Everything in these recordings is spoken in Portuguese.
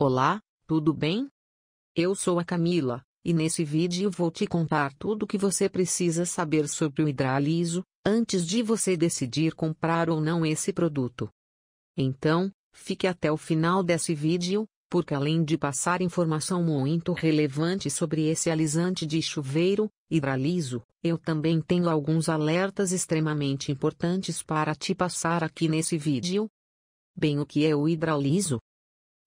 Olá, tudo bem? Eu sou a Camila, e nesse vídeo vou te contar tudo o que você precisa saber sobre o hidraliso, antes de você decidir comprar ou não esse produto. Então, fique até o final desse vídeo, porque além de passar informação muito relevante sobre esse alisante de chuveiro, hidraliso, eu também tenho alguns alertas extremamente importantes para te passar aqui nesse vídeo. Bem, o que é o hidraliso?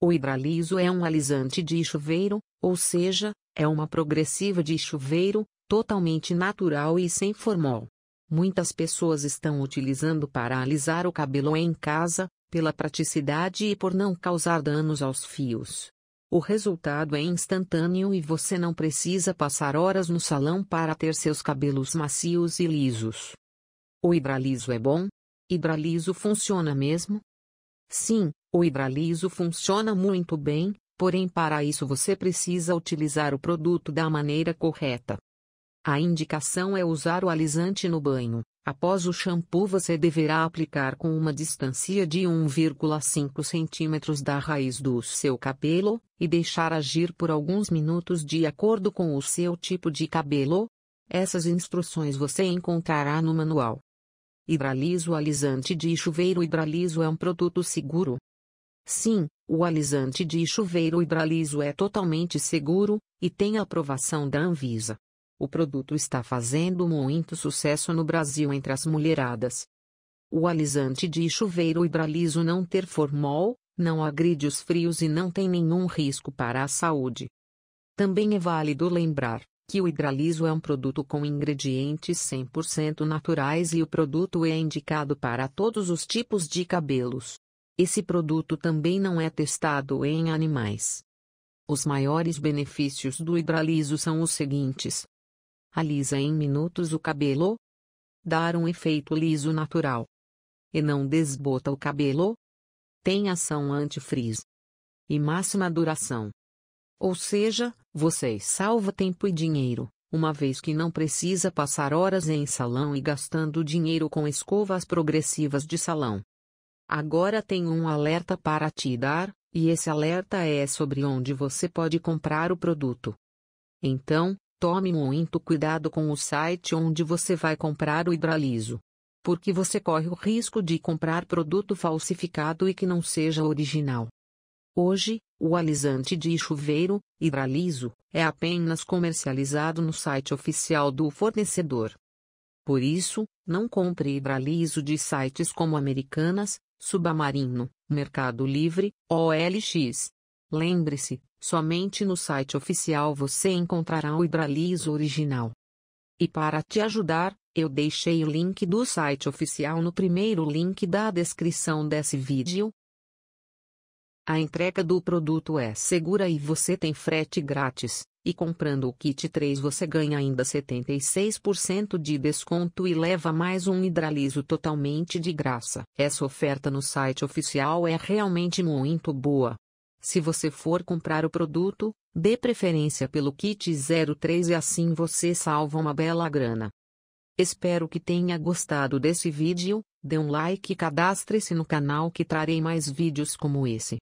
O hidraliso é um alisante de chuveiro, ou seja, é uma progressiva de chuveiro, totalmente natural e sem formol. Muitas pessoas estão utilizando para alisar o cabelo em casa, pela praticidade e por não causar danos aos fios. O resultado é instantâneo e você não precisa passar horas no salão para ter seus cabelos macios e lisos. O hidraliso é bom? Hidraliso funciona mesmo? Sim, o hidraliso funciona muito bem, porém para isso você precisa utilizar o produto da maneira correta. A indicação é usar o alisante no banho. Após o shampoo, você deverá aplicar com uma distância de 1,5 cm da raiz do seu cabelo e deixar agir por alguns minutos de acordo com o seu tipo de cabelo. Essas instruções você encontrará no manual. Hidraliso alisante de chuveiro Hidraliso é um produto seguro? Sim, o alisante de chuveiro Hidraliso é totalmente seguro e tem a aprovação da Anvisa. O produto está fazendo muito sucesso no Brasil entre as mulheradas. O alisante de chuveiro Hidraliso não ter formol, não agride os frios e não tem nenhum risco para a saúde. Também é válido lembrar que o hidraliso é um produto com ingredientes 100% naturais e o produto é indicado para todos os tipos de cabelos. Esse produto também não é testado em animais. Os maiores benefícios do hidraliso são os seguintes: alisa em minutos o cabelo, dar um efeito liso natural e não desbota o cabelo, tem ação antifrizz e máxima duração. Ou seja, você salva tempo e dinheiro, uma vez que não precisa passar horas em salão e gastando dinheiro com escovas progressivas de salão. Agora tenho um alerta para te dar, e esse alerta é sobre onde você pode comprar o produto. Então, tome muito cuidado com o site onde você vai comprar o hidraliso. Porque você corre o risco de comprar produto falsificado e que não seja original. Hoje, o alisante de chuveiro, hidraliso, é apenas comercializado no site oficial do fornecedor. Por isso, não compre hidraliso de sites como Americanas, Submarino, Mercado Livre, OLX. Lembre-se, somente no site oficial você encontrará o hidraliso original. E para te ajudar, eu deixei o link do site oficial no primeiro link da descrição desse vídeo, a entrega do produto é segura e você tem frete grátis, e comprando o kit 3 você ganha ainda 76% de desconto e leva mais um hidraliso totalmente de graça. Essa oferta no site oficial é realmente muito boa. Se você for comprar o produto, dê preferência pelo kit 03 e assim você salva uma bela grana. Espero que tenha gostado desse vídeo, dê um like e cadastre-se no canal que trarei mais vídeos como esse.